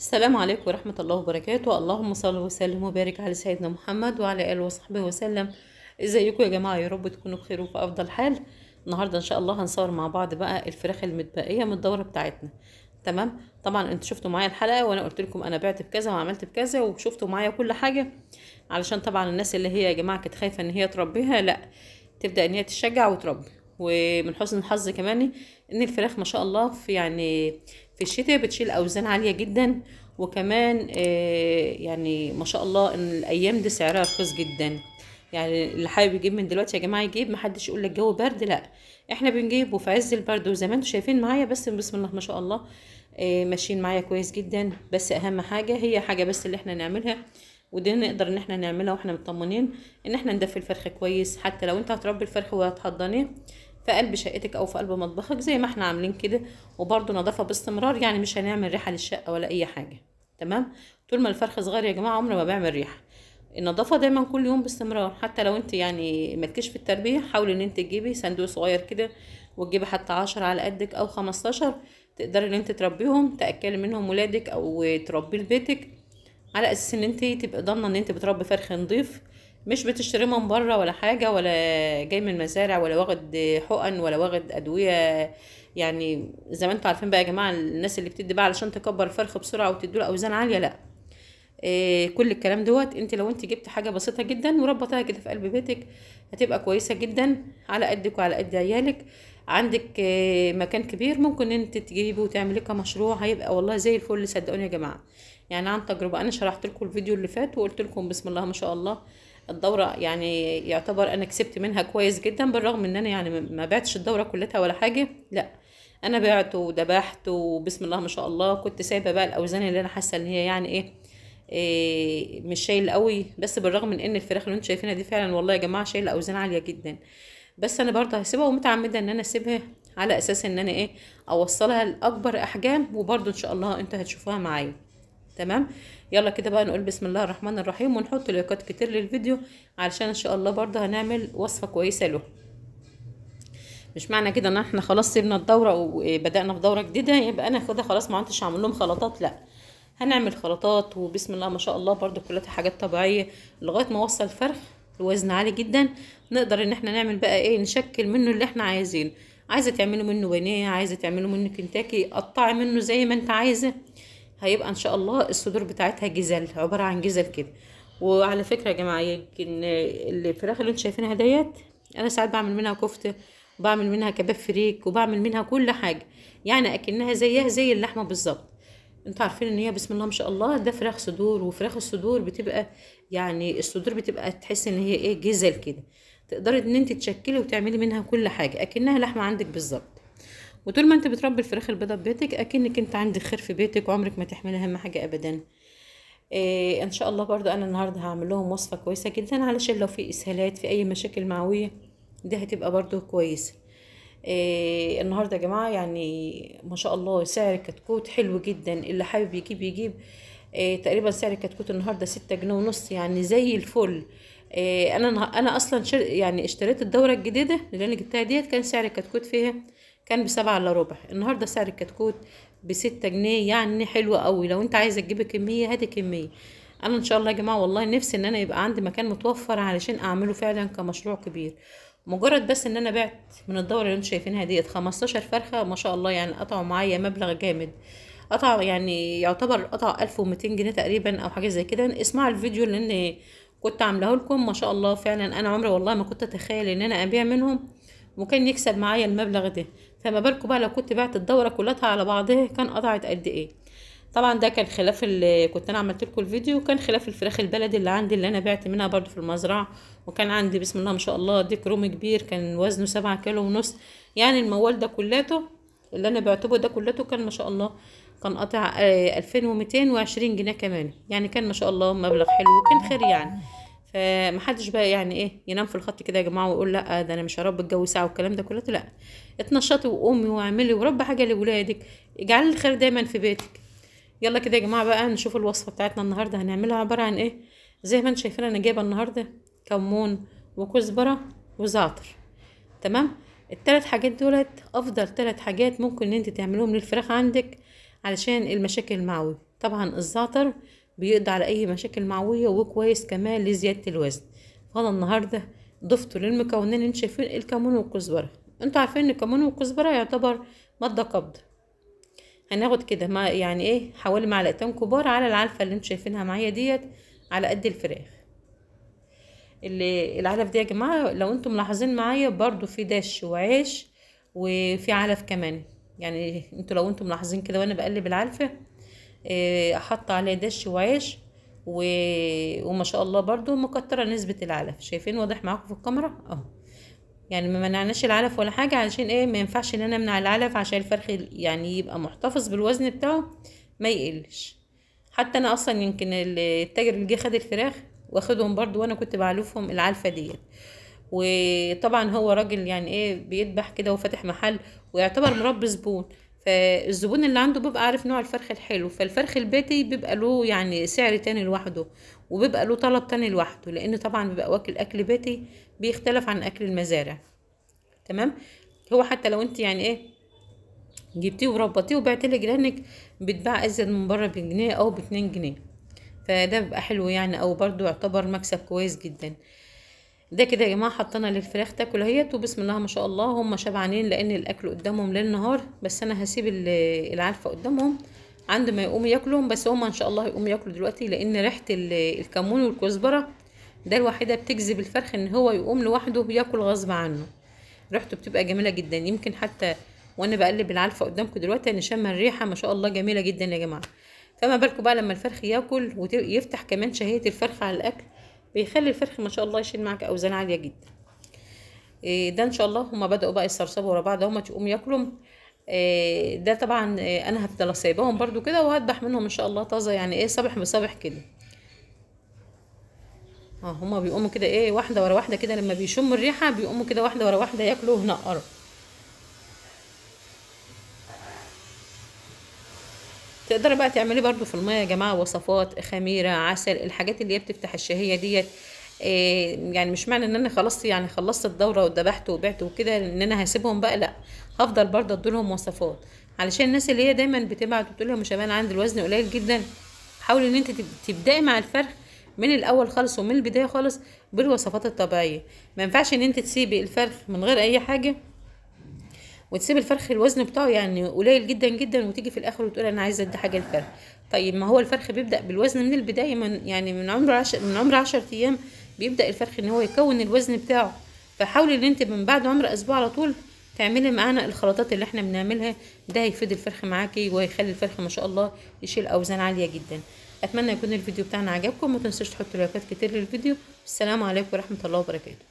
السلام عليكم ورحمة الله وبركاته اللهم صل وسلم وبارك على سيدنا محمد وعلى آله وصحبه وسلم ازيكم يا جماعة يا رب تكونوا بخير وفي أفضل حال النهاردة إن شاء الله هنصور مع بعض بقى الفراخ المتبقية من الدورة بتاعتنا تمام طبعا انتوا شفتوا معايا الحلقة وانا قلت لكم انا بعت بكذا وعملت بكذا وشفتوا معايا كل حاجة علشان طبعا الناس اللي هي يا جماعة كانت خايفة ان هي تربيها لا تبدأ ان هي تشجع وتربي ومن حسن الحظ كمان ان الفراخ ما شاء الله في يعني في الشتاء بتشيل اوزان عاليه جدا وكمان آه، يعني ما شاء الله ان الايام دي سعرها رخيص جدا يعني اللي حابب يجيب من دلوقتي يا جماعه يجيب محدش يقول لك جو برد لا احنا بنجيبه في عز البرد وزي ما انتم شايفين معايا بس بسم الله ما شاء الله آه، ماشيين معايا كويس جدا بس اهم حاجه هي حاجه بس اللي احنا نعملها ودي نقدر ان احنا نعملها واحنا مطمنين ان احنا ندفي الفرخ كويس حتى لو انت هتربي الفرخ وهتحضنيه في قلب شقتك او في قلب مطبخك زي ما احنا عاملين كده وبرده نظافه باستمرار يعني مش هنعمل ريحه للشقه ولا اي حاجه تمام طول ما الفرخ صغير يا جماعه عمره ما بعمل ريحه النظافه دايما كل يوم باستمرار حتى لو انت يعني مالكيش في التربيه حاولي ان انت تجيبي صندوق صغير كده وتجيبي حتى عشر على قدك او 15 تقدري ان انت تربيهم تاكلي منهم ولادك او تربيه لبيتك على اساس ان انت تبقي ضامنه ان انت بتربي فرخ نضيف مش بتشتري من بره ولا حاجه ولا جاي من مزارع ولا واخد حقن ولا واخد ادويه يعني زي ما انتم عارفين بقى يا جماعه الناس اللي بتدي بقى علشان تكبر الفرخ بسرعه وتدي له اوزان عاليه لا إيه كل الكلام دوت انت لو انت جبت حاجه بسيطه جدا وربطها كده في قلب بيتك هتبقى كويسه جدا على قدك وعلى قد عيالك عندك إيه مكان كبير ممكن انت تجيبه وتعملي مشروع هيبقى والله زي الفل صدقوني يا جماعه يعني عن تجربه انا شرحت لكم الفيديو اللي فات وقلت لكم بسم الله ما شاء الله الدوره يعني يعتبر انا كسبت منها كويس جدا بالرغم ان انا يعني ما بعتش الدوره كلها ولا حاجه لا انا بعت وذبحت وبسم الله ما شاء الله كنت سايبه بقى الاوزان اللي انا حاسه ان هي يعني ايه, إيه مش شايل قوي بس بالرغم من ان الفراخ اللي انتم شايفينها دي فعلا والله يا جماعه شايله اوزان عاليه جدا بس انا برضه هسيبها ومتعمده ان انا اسيبها على اساس ان انا ايه اوصلها لاكبر احجام وبرضه ان شاء الله انتوا هتشوفوها معايا تمام يلا كده بقى نقول بسم الله الرحمن الرحيم ونحط لايكات كتير للفيديو علشان ان شاء الله برضه هنعمل وصفه كويسه له مش معنى كده ان احنا خلاص سيبنا الدوره وبدانا في دوره جديده يبقى انا كده خلاص ما عدتش اعمل لهم خلطات لا هنعمل خلطات وبسم الله ما شاء الله برضه كلها حاجات طبيعيه لغايه ما اوصل فرخ الوزن عالي جدا نقدر ان احنا نعمل بقى ايه نشكل منه اللي احنا عايزينه عايزه تعملوا منه بانيه عايزه تعملوا منه كنتاكي قطعي منه زي ما انت عايزه هيبقى ان شاء الله الصدور بتاعتها جزل عباره عن جزل كده وعلى فكره يا جماعه يمكن الفراخ اللي انتوا شايفينها ديت انا ساعات بعمل منها كفته وبعمل منها كباب فريك وبعمل منها كل حاجه يعني اكنها زيها زي اللحمه بالظبط انتوا عارفين ان هي بسم الله ما شاء الله ده فراخ صدور وفراخ الصدور بتبقى يعني الصدور بتبقى تحس ان هي ايه جزل كده تقدري ان انت تشكلي وتعملي منها كل حاجه اكنها لحمه عندك بالظبط وطول ما انت بتربي الفراخ البيضه بيتك اكنك انت عندك خير في بيتك وعمرك ما تحملها هم حاجه ابدا إيه ان شاء الله برضو انا النهارده هعمل لهم وصفه كويسه جدا علشان لو في اسهالات في اي مشاكل معويه دي هتبقى برضو كويسه إيه النهارده يا جماعه يعني ما شاء الله سعر الكتكوت حلو جدا اللي حابب يجيب يجيب إيه تقريبا سعر الكتكوت النهارده ستة جنيه ونص يعني زي الفل إيه انا انا اصلا يعني اشتريت الدوره الجديده اللي انا جبتها ديت كان سعر الكتكوت فيها كان بسبعة الا ربع النهارده سعر الكتكوت بستة جنيه يعني حلوة قوي لو انت عايزه تجيب كميه هات كميه انا ان شاء الله يا جماعه والله نفسي ان انا يبقى عندي مكان متوفر علشان اعمله فعلا كمشروع كبير مجرد بس ان انا بعت من الدوره اللي انتم شايفينها ديت 15 فرخه ما شاء الله يعني قطعوا معايا مبلغ جامد قطع يعني يعتبر قطع 1200 جنيه تقريبا او حاجه زي كده اسمعوا الفيديو لان كنت عاملاه لكم ما شاء الله فعلا انا عمري والله ما كنت اتخيل ان انا ابيع منهم وكان يكسب معايا المبلغ ده فما بالكوا بقى لو كنت بعت الدوره كلها على بعضها كان قطعت قد ايه طبعا ده كان خلاف اللي كنت انا عملت لكم الفيديو كان خلاف الفراخ البلدي اللي عندي اللي انا بعت منها برضو في المزرعه وكان عندي بسم الله ما شاء الله ديك رومي كبير كان وزنه سبعة كيلو ونص يعني الموال ده كلاته اللي انا بعتبه ده كلاته كان ما شاء الله كان قطع آه، ألفين وميتين وعشرين جنيه كمان يعني كان ما شاء الله مبلغ حلو وكان خير يعني فمحدش بقى يعني ايه ينام في الخط كده يا جماعه ويقول لا ده انا مش هرب الجو ساعه والكلام ده كله لا اتنشطي وقومي واعملي وربي حاجه لاولادك اجعلي الخير دايما في بيتك يلا كده يا جماعه بقى نشوف الوصفه بتاعتنا النهارده هنعملها عباره عن ايه زي ما انتم شايفين انا جايبه النهارده كمون وكزبره وزعتر تمام الثلاث حاجات دولت افضل ثلاث حاجات ممكن ان انت تعملهم للفراخ عندك علشان المشاكل المعوي طبعا الزعتر بيقضي على اي مشاكل معويه وكويس كمان لزياده الوزن فانا النهارده ضفته للمكونين انتوا شايفين الكمون والكزبره انتوا عارفين ان الكمون والكزبره يعتبر ماده قابضه هناخد كده ما يعني ايه حوالي معلقتين كبار على العلفه اللي انتوا شايفينها معايا ديت على قد الفراخ اللي العلف دي يا جماعه لو انتم ملاحظين معايا برضو في دش وعيش وفي علف كمان يعني انتوا لو انتم ملاحظين كده وانا بقلب العلفه إيه، احط عليه دش وعيش و... وما شاء الله برضو مكتره نسبه العلف شايفين واضح معاكم في الكاميرا اهو يعني ما منعناش العلف ولا حاجه علشان ايه ما ينفعش ان انا امنع العلف عشان الفرخ يعني يبقى محتفظ بالوزن بتاعه ما يقلش حتى انا اصلا يمكن التاجر اللي جه خد الفراخ واخدهم برضو وانا كنت بعلفهم العلفه ديت وطبعا هو راجل يعني ايه بيدبح كده وفاتح محل ويعتبر مربي زبون فالزبون اللي عنده بيبقى عارف نوع الفرخ الحلو فالفرخ البيتي بيبقى له يعني سعر تاني لوحده وبيبقى له طلب تاني لوحده لان طبعا بيبقى واكل اكل بيتي بيختلف عن اكل المزارع تمام هو حتى لو انت يعني ايه جبتيه وربطيه وبعتيه لجيرانك بيتباع ازيد من بره بجنيه او باتنين جنيه فده بيبقى حلو يعني او برضو يعتبر مكسب كويس جدا ده كده يا جماعه حطينا للفراخ تاكل اهيت وبسم الله ما شاء الله هم شبعانين لان الاكل قدامهم ليل نهار بس انا هسيب العلفه قدامهم عند ما يقوموا ياكلهم بس هم ان شاء الله يقوموا ياكلوا دلوقتي لان ريحه الكمون والكزبره ده الوحيده بتجذب الفرخ ان هو يقوم لوحده وياكل غصب عنه ريحته بتبقى جميله جدا يمكن حتى وانا بقلب العلفه قدامكم دلوقتي نشم الريحه ما شاء الله جميله جدا يا جماعه فما بالكم بقى لما الفرخ ياكل ويفتح كمان شهيه الفرخ على الاكل بيخلي الفرخ ما شاء الله يشيل معاك اوزان عاليه جدا إيه، ده ان شاء الله هما بداوا بقى يصرصبوا ورا بعض هما تقوم ياكلوا إيه، ده طبعا انا هفضل سايباهم برده كده وهذبح منهم ان شاء الله طازه يعني ايه صبح بصبح كده اه هما بيقوموا كده ايه واحده ورا واحده كده لما بيشموا الريحه بيقوموا كده واحده ورا واحده ياكلوا ونقروا تقدري بقى تعملي برضو في الميه يا جماعه وصفات خميره عسل الحاجات اللي هي بتفتح الشهيه ديت إيه، يعني مش معنى ان انا خلصت يعني خلصت الدوره وذبحت وبعت وكده ان انا هسيبهم بقى لا هفضل برضه ادولهم وصفات علشان الناس اللي هي دايما بتبعت وتقول لهم يا شباب عندي الوزن قليل جدا حاولي ان انت تبداي مع الفرخ من الاول خالص ومن البدايه خالص بالوصفات الطبيعيه ما ينفعش ان انت تسيبي الفرخ من غير اي حاجه وتسيب الفرخ الوزن بتاعه يعني قليل جدا جدا وتيجي في الاخر وتقول انا عايزه ادي حاجه للفرخ طيب ما هو الفرخ بيبدا بالوزن من البدايه من يعني من عمر عشر من عمر 10 ايام بيبدا الفرخ ان هو يكون الوزن بتاعه فحاولي ان انت من بعد عمر اسبوع على طول تعملي معانا الخلطات اللي احنا بنعملها ده هيفيد الفرخ معاكي وهيخلي الفرخ ما شاء الله يشيل اوزان عاليه جدا اتمنى يكون الفيديو بتاعنا عجبكم ما تنسوش تحطوا لايكات كتير للفيديو والسلام عليكم ورحمه الله وبركاته